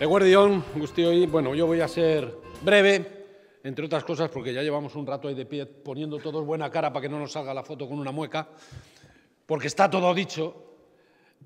Eguardión, y. bueno, yo voy a ser breve, entre otras cosas porque ya llevamos un rato ahí de pie poniendo todos buena cara para que no nos salga la foto con una mueca, porque está todo dicho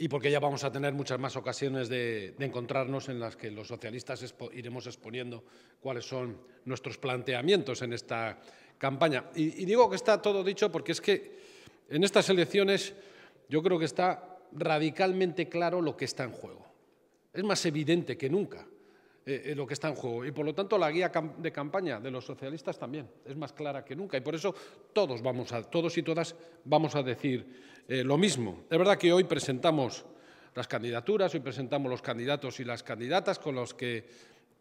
y porque ya vamos a tener muchas más ocasiones de, encontrarnos en las que los socialistas iremos exponiendo cuáles son nuestros planteamientos en esta campaña. y digo que está todo dicho porque es que en estas elecciones yo creo que está radicalmente claro lo que está en juego. Es más evidente que nunca eh, eh, lo que está en juego. Y por lo tanto la guía de campaña de los socialistas también es más clara que nunca. Y por eso todos, vamos a, todos y todas vamos a decir eh, lo mismo. Es verdad que hoy presentamos las candidaturas, hoy presentamos los candidatos y las candidatas con los que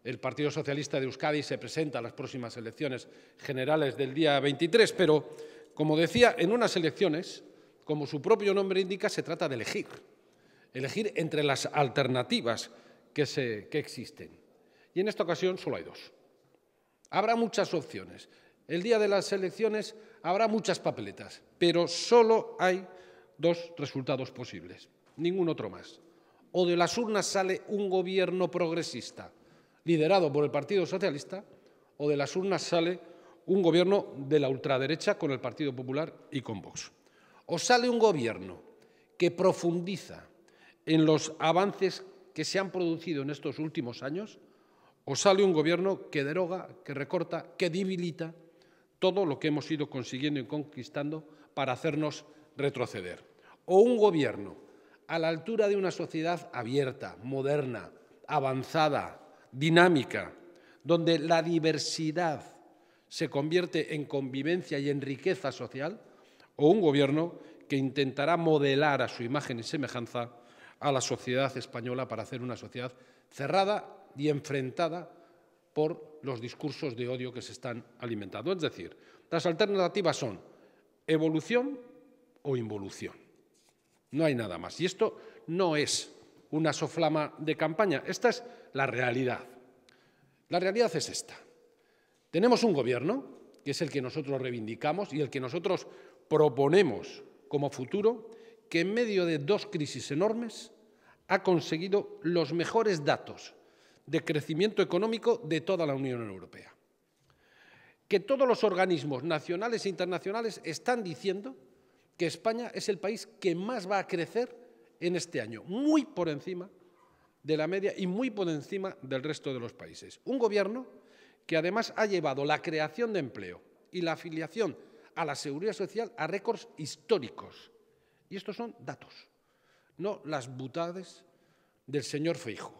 el Partido Socialista de Euskadi se presenta a las próximas elecciones generales del día 23, pero, como decía, en unas elecciones, como su propio nombre indica, se trata de elegir elegir entre las alternativas que, se, que existen. Y en esta ocasión solo hay dos. Habrá muchas opciones. El día de las elecciones habrá muchas papeletas, pero solo hay dos resultados posibles, ningún otro más. O de las urnas sale un gobierno progresista liderado por el Partido Socialista, o de las urnas sale un gobierno de la ultraderecha con el Partido Popular y con Vox. O sale un gobierno que profundiza en los avances que se han producido en estos últimos años, o sale un gobierno que deroga, que recorta, que debilita todo lo que hemos ido consiguiendo y conquistando para hacernos retroceder. O un gobierno a la altura de una sociedad abierta, moderna, avanzada, dinámica, donde la diversidad se convierte en convivencia y en riqueza social, o un gobierno que intentará modelar a su imagen y semejanza a la sociedad española para hacer una sociedad cerrada y enfrentada por los discursos de odio que se están alimentando. Es decir, las alternativas son evolución o involución. No hay nada más. Y esto no es una soflama de campaña, esta es la realidad. La realidad es esta. Tenemos un gobierno, que es el que nosotros reivindicamos y el que nosotros proponemos como futuro, que en medio de dos crisis enormes ha conseguido los mejores datos de crecimiento económico de toda la Unión Europea. Que todos los organismos nacionales e internacionales están diciendo que España es el país que más va a crecer en este año, muy por encima de la media y muy por encima del resto de los países. Un gobierno que además ha llevado la creación de empleo y la afiliación a la seguridad social a récords históricos. Y estos son datos no las butades del señor Feijo,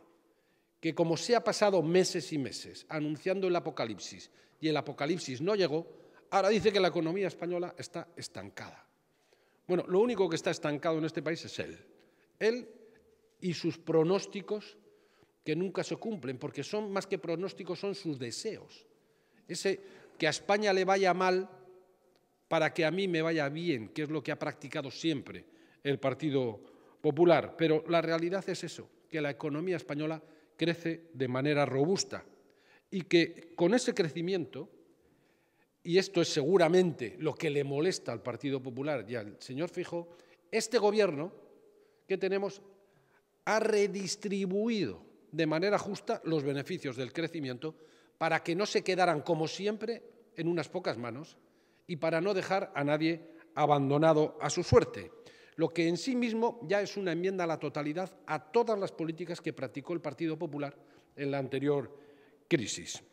que como se ha pasado meses y meses anunciando el apocalipsis y el apocalipsis no llegó, ahora dice que la economía española está estancada. Bueno, lo único que está estancado en este país es él. Él y sus pronósticos que nunca se cumplen, porque son más que pronósticos, son sus deseos. Ese que a España le vaya mal para que a mí me vaya bien, que es lo que ha practicado siempre el Partido popular, pero la realidad es eso, que la economía española crece de manera robusta y que con ese crecimiento, y esto es seguramente lo que le molesta al Partido Popular y al señor Fijo, este gobierno que tenemos ha redistribuido de manera justa los beneficios del crecimiento para que no se quedaran, como siempre, en unas pocas manos y para no dejar a nadie abandonado a su suerte lo que en sí mismo ya es una enmienda a la totalidad a todas las políticas que practicó el Partido Popular en la anterior crisis.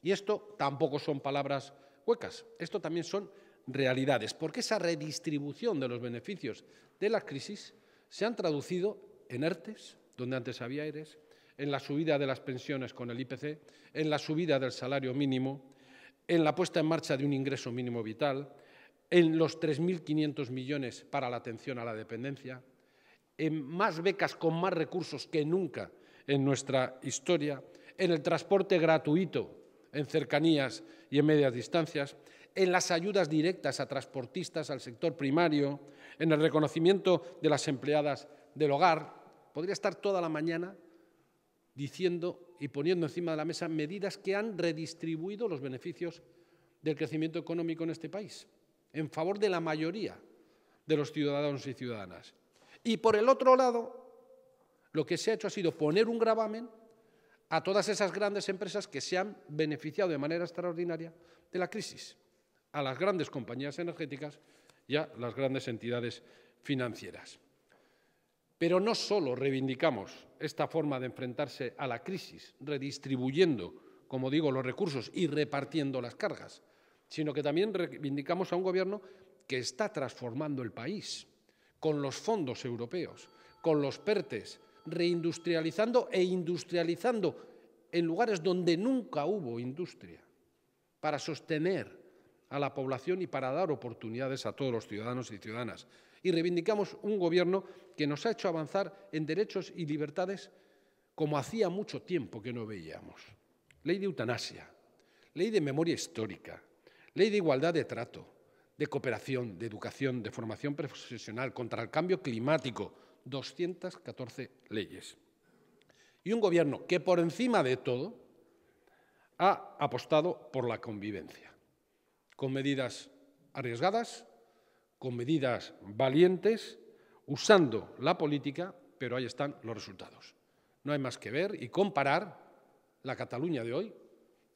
Y esto tampoco son palabras huecas, esto también son realidades, porque esa redistribución de los beneficios de la crisis se han traducido en ERTES, donde antes había ERES, en la subida de las pensiones con el IPC, en la subida del salario mínimo, en la puesta en marcha de un ingreso mínimo vital, en los 3.500 millones para la atención a la dependencia, en más becas con más recursos que nunca en nuestra historia, en el transporte gratuito en cercanías y en medias distancias, en las ayudas directas a transportistas, al sector primario, en el reconocimiento de las empleadas del hogar. Podría estar toda la mañana diciendo y poniendo encima de la mesa medidas que han redistribuido los beneficios del crecimiento económico en este país en favor de la mayoría de los ciudadanos y ciudadanas. Y por el otro lado, lo que se ha hecho ha sido poner un gravamen a todas esas grandes empresas que se han beneficiado de manera extraordinaria de la crisis, a las grandes compañías energéticas y a las grandes entidades financieras. Pero no solo reivindicamos esta forma de enfrentarse a la crisis, redistribuyendo, como digo, los recursos y repartiendo las cargas, sino que también reivindicamos a un gobierno que está transformando el país con los fondos europeos, con los PERTES, reindustrializando e industrializando en lugares donde nunca hubo industria, para sostener a la población y para dar oportunidades a todos los ciudadanos y ciudadanas. Y reivindicamos un gobierno que nos ha hecho avanzar en derechos y libertades como hacía mucho tiempo que no veíamos. Ley de eutanasia, ley de memoria histórica, Ley de igualdad de trato, de cooperación, de educación, de formación profesional, contra el cambio climático, 214 leyes. Y un gobierno que por encima de todo ha apostado por la convivencia, con medidas arriesgadas, con medidas valientes, usando la política, pero ahí están los resultados. No hay más que ver y comparar la Cataluña de hoy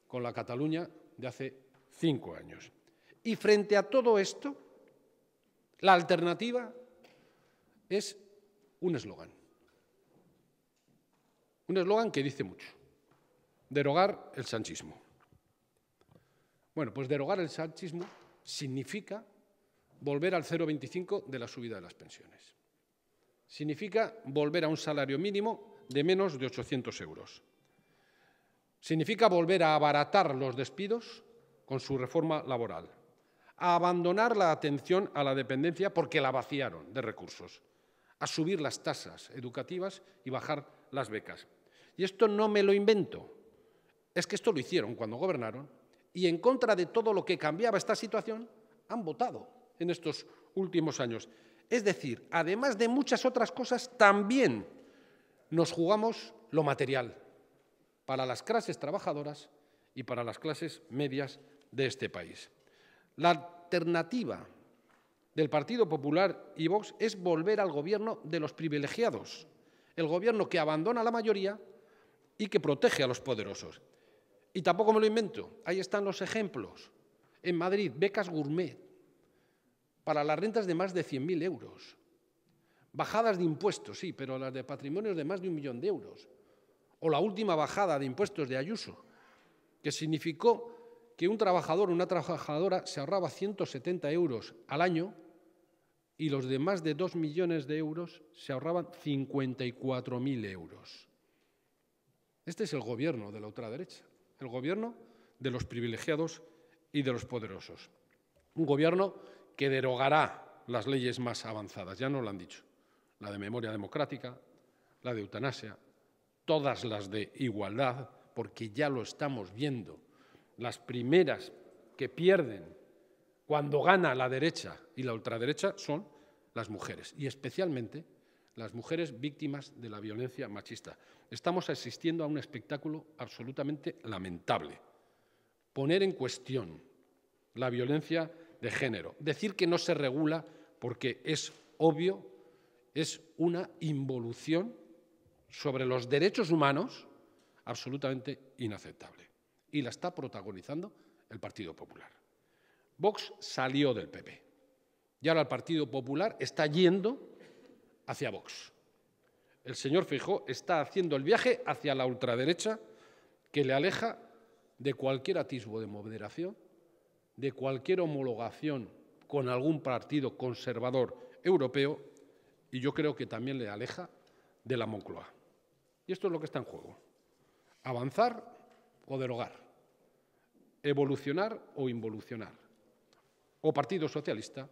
con la Cataluña de hace cinco años. Y frente a todo esto, la alternativa es un eslogan. Un eslogan que dice mucho. Derogar el sanchismo. Bueno, pues derogar el sanchismo significa volver al 0,25 de la subida de las pensiones. Significa volver a un salario mínimo de menos de 800 euros. Significa volver a abaratar los despidos con su reforma laboral, a abandonar la atención a la dependencia porque la vaciaron de recursos, a subir las tasas educativas y bajar las becas. Y esto no me lo invento, es que esto lo hicieron cuando gobernaron y en contra de todo lo que cambiaba esta situación han votado en estos últimos años. Es decir, además de muchas otras cosas, también nos jugamos lo material para las clases trabajadoras y para las clases medias de este país. La alternativa del Partido Popular y Vox es volver al gobierno de los privilegiados, el gobierno que abandona a la mayoría y que protege a los poderosos. Y tampoco me lo invento, ahí están los ejemplos. En Madrid, becas gourmet para las rentas de más de 100.000 euros. Bajadas de impuestos, sí, pero las de patrimonios de más de un millón de euros. O la última bajada de impuestos de Ayuso, que significó que un trabajador, una trabajadora se ahorraba 170 euros al año y los de más de 2 millones de euros se ahorraban 54.000 euros. Este es el gobierno de la ultraderecha, el gobierno de los privilegiados y de los poderosos. Un gobierno que derogará las leyes más avanzadas, ya nos lo han dicho, la de memoria democrática, la de eutanasia, todas las de igualdad, porque ya lo estamos viendo las primeras que pierden cuando gana la derecha y la ultraderecha son las mujeres, y especialmente las mujeres víctimas de la violencia machista. Estamos asistiendo a un espectáculo absolutamente lamentable. Poner en cuestión la violencia de género, decir que no se regula porque es obvio, es una involución sobre los derechos humanos absolutamente inaceptable y la está protagonizando el Partido Popular. Vox salió del PP y ahora el Partido Popular está yendo hacia Vox. El señor Fijó está haciendo el viaje hacia la ultraderecha que le aleja de cualquier atisbo de moderación, de cualquier homologación con algún partido conservador europeo y yo creo que también le aleja de la Moncloa. Y esto es lo que está en juego. Avanzar o derogar, hogar, evolucionar o involucionar, o Partido Socialista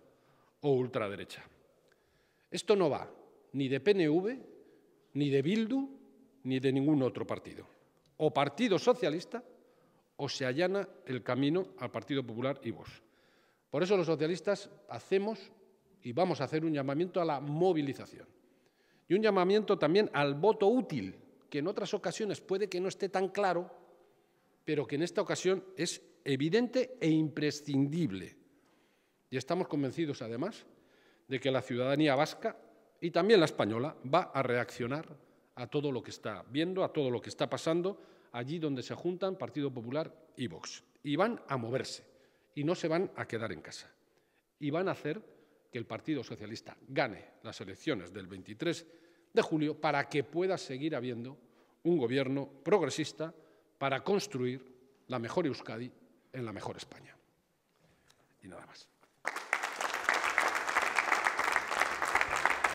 o ultraderecha. Esto no va ni de PNV, ni de Bildu, ni de ningún otro partido. O Partido Socialista o se allana el camino al Partido Popular y vos. Por eso los socialistas hacemos y vamos a hacer un llamamiento a la movilización. Y un llamamiento también al voto útil, que en otras ocasiones puede que no esté tan claro pero que en esta ocasión es evidente e imprescindible. Y estamos convencidos, además, de que la ciudadanía vasca y también la española va a reaccionar a todo lo que está viendo, a todo lo que está pasando allí donde se juntan Partido Popular y Vox. Y van a moverse y no se van a quedar en casa. Y van a hacer que el Partido Socialista gane las elecciones del 23 de julio para que pueda seguir habiendo un gobierno progresista para construir la mejor Euskadi en la mejor España. Y nada más.